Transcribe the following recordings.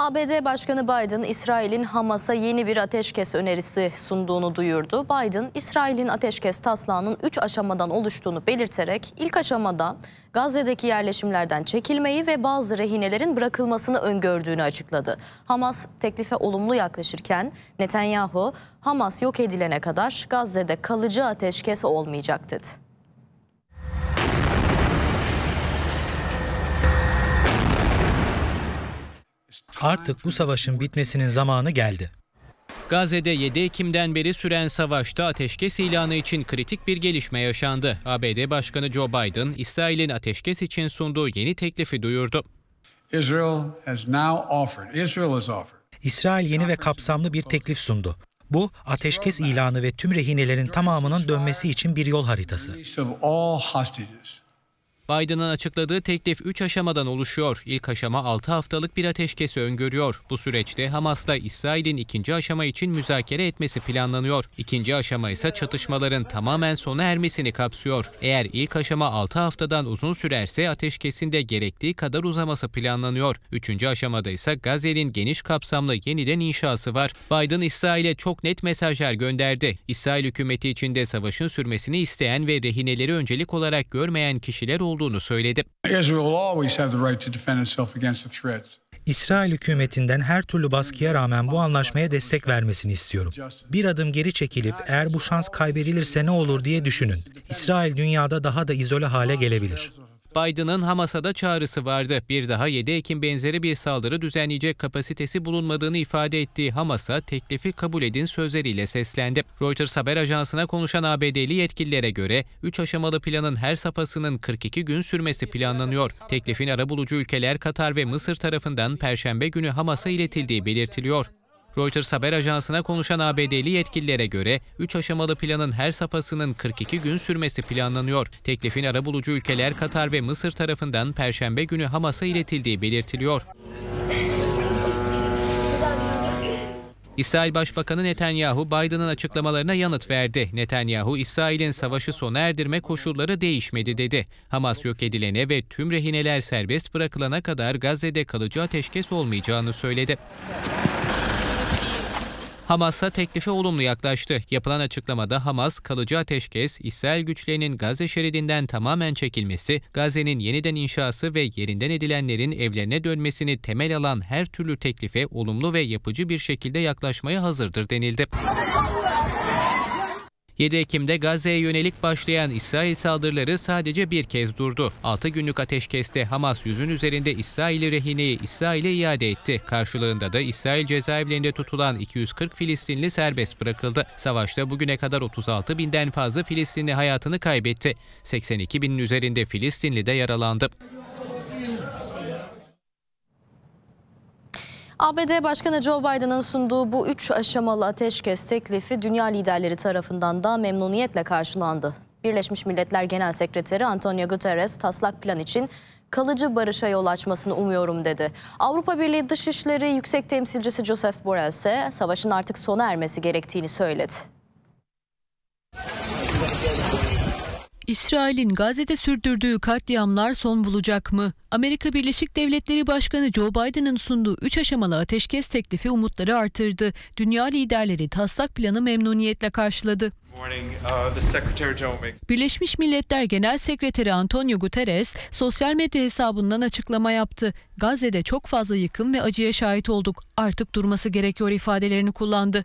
ABD Başkanı Biden, İsrail'in Hamas'a yeni bir ateşkes önerisi sunduğunu duyurdu. Biden, İsrail'in ateşkes taslağının 3 aşamadan oluştuğunu belirterek ilk aşamada Gazze'deki yerleşimlerden çekilmeyi ve bazı rehinelerin bırakılmasını öngördüğünü açıkladı. Hamas teklife olumlu yaklaşırken Netanyahu, Hamas yok edilene kadar Gazze'de kalıcı ateşkes olmayacak dedi. Artık bu savaşın bitmesinin zamanı geldi. Gazze'de 7 Ekim'den beri süren savaşta ateşkes ilanı için kritik bir gelişme yaşandı. ABD Başkanı Joe Biden, İsrail'in ateşkes için sunduğu yeni teklifi duyurdu. İsrail yeni ve kapsamlı bir teklif sundu. Bu, ateşkes ilanı ve tüm rehinelerin tamamının dönmesi için bir yol haritası. Biden'ın açıkladığı teklif 3 aşamadan oluşuyor. İlk aşama 6 haftalık bir ateşkesi öngörüyor. Bu süreçte Hamas'la İsrail'in ikinci aşama için müzakere etmesi planlanıyor. İkinci aşama ise çatışmaların tamamen sona ermesini kapsıyor. Eğer ilk aşama 6 haftadan uzun sürerse ateşkesinde gerektiği kadar uzaması planlanıyor. Üçüncü aşamada ise Gazze'nin geniş kapsamlı yeniden inşası var. Biden İsrail'e çok net mesajlar gönderdi. İsrail hükümeti içinde savaşın sürmesini isteyen ve rehineleri öncelik olarak görmeyen kişiler oldu olduğunu söyledi. İsrail hükümetinden her türlü baskıya rağmen bu anlaşmaya destek vermesini istiyorum. Bir adım geri çekilip eğer bu şans kaybedilirse ne olur diye düşünün. İsrail dünyada daha da izole hale gelebilir. Biden'ın Hamas'a da çağrısı vardı. Bir daha 7 Ekim benzeri bir saldırı düzenleyecek kapasitesi bulunmadığını ifade ettiği Hamas'a teklifi kabul edin sözleriyle seslendi. Reuters haber ajansına konuşan ABD'li yetkililere göre 3 aşamalı planın her safhasının 42 gün sürmesi planlanıyor. Teklifin arabulucu ülkeler Katar ve Mısır tarafından Perşembe günü Hamas'a iletildiği belirtiliyor. Reuters haber ajansına konuşan ABD'li yetkililere göre 3 aşamalı planın her safhasının 42 gün sürmesi planlanıyor. Teklifin arabulucu ülkeler Katar ve Mısır tarafından perşembe günü Hamas'a iletildiği belirtiliyor. İsrail Başbakanı Netanyahu Biden'ın açıklamalarına yanıt verdi. Netanyahu, İsrail'in savaşı sona erdirme koşulları değişmedi dedi. Hamas yok edilene ve tüm rehineler serbest bırakılana kadar Gazze'de kalıcı ateşkes olmayacağını söyledi. Hamas'a teklifi olumlu yaklaştı. Yapılan açıklamada Hamas kalıcı ateşkes, İsrail güçlerinin Gazze şeridinden tamamen çekilmesi, Gazze'nin yeniden inşası ve yerinden edilenlerin evlerine dönmesini temel alan her türlü teklife olumlu ve yapıcı bir şekilde yaklaşmaya hazırdır denildi. 7 Ekim'de Gazze'ye yönelik başlayan İsrail saldırıları sadece bir kez durdu. 6 günlük ateşkeste Hamas yüzün üzerinde İsrail'i rehineyi İsrail'e iade etti. Karşılığında da İsrail cezaevlerinde tutulan 240 Filistinli serbest bırakıldı. Savaşta bugüne kadar 36 binden fazla Filistinli hayatını kaybetti. 82 binin üzerinde Filistinli de yaralandı. ABD Başkanı Joe Biden'ın sunduğu bu üç aşamalı ateşkes teklifi dünya liderleri tarafından da memnuniyetle karşılandı. Birleşmiş Milletler Genel Sekreteri Antonio Guterres taslak plan için kalıcı barışa yol açmasını umuyorum dedi. Avrupa Birliği Dışişleri Yüksek Temsilcisi Joseph Borrell ise savaşın artık sona ermesi gerektiğini söyledi. İsrail'in Gazze'de sürdürdüğü katliamlar son bulacak mı? Amerika Birleşik Devletleri Başkanı Joe Biden'ın sunduğu 3 aşamalı ateşkes teklifi umutları artırdı. Dünya liderleri taslak planı memnuniyetle karşıladı. Uh, Birleşmiş Milletler Genel Sekreteri Antonio Guterres sosyal medya hesabından açıklama yaptı. Gazze'de çok fazla yıkım ve acıya şahit olduk. Artık durması gerekiyor ifadelerini kullandı.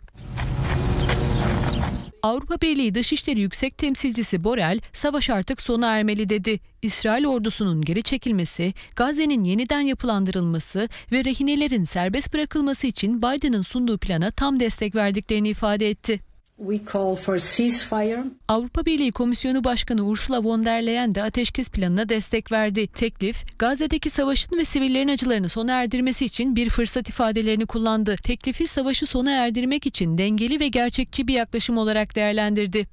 Avrupa Birliği Dışişleri Yüksek Temsilcisi Borel, savaş artık sona ermeli dedi. İsrail ordusunun geri çekilmesi, Gazze'nin yeniden yapılandırılması ve rehinelerin serbest bırakılması için Biden'ın sunduğu plana tam destek verdiklerini ifade etti. We call for ceasefire. Avrupa Birliği Komisyonu Başkanı Ursula von der Leyen de ateşkes planına destek verdi. Teklif, Gazze'deki savaşın ve sivillerin acılarını sona erdirmesi için bir fırsat ifadelerini kullandı. Teklifi savaşı sona erdirmek için dengeli ve gerçekçi bir yaklaşım olarak değerlendirdi.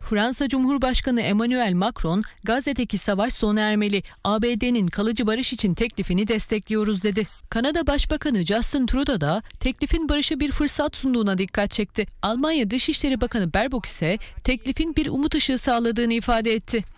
Fransa Cumhurbaşkanı Emmanuel Macron, Gazze'deki savaş sona ermeli, ABD'nin kalıcı barış için teklifini destekliyoruz dedi. Kanada Başbakanı Justin Trudeau da teklifin barışa bir fırsat sunduğuna dikkat çekti. Almanya Dışişleri Bakanı Baerbock ise teklifin bir umut ışığı sağladığını ifade etti.